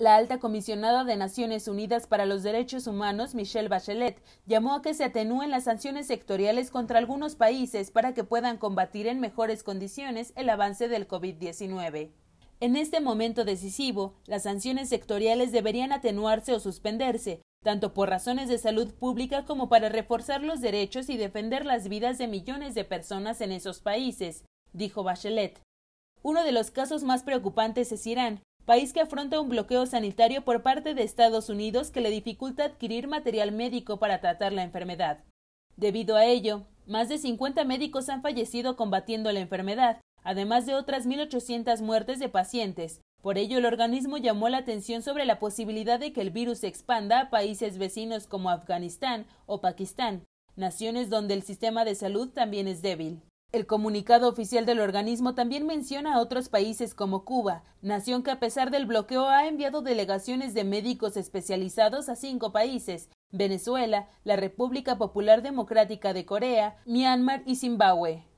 La alta comisionada de Naciones Unidas para los Derechos Humanos, Michelle Bachelet, llamó a que se atenúen las sanciones sectoriales contra algunos países para que puedan combatir en mejores condiciones el avance del COVID-19. En este momento decisivo, las sanciones sectoriales deberían atenuarse o suspenderse, tanto por razones de salud pública como para reforzar los derechos y defender las vidas de millones de personas en esos países, dijo Bachelet. Uno de los casos más preocupantes es Irán, país que afronta un bloqueo sanitario por parte de Estados Unidos que le dificulta adquirir material médico para tratar la enfermedad. Debido a ello, más de 50 médicos han fallecido combatiendo la enfermedad, además de otras 1.800 muertes de pacientes. Por ello, el organismo llamó la atención sobre la posibilidad de que el virus se expanda a países vecinos como Afganistán o Pakistán, naciones donde el sistema de salud también es débil. El comunicado oficial del organismo también menciona a otros países como Cuba, nación que a pesar del bloqueo ha enviado delegaciones de médicos especializados a cinco países, Venezuela, la República Popular Democrática de Corea, Myanmar y Zimbabue.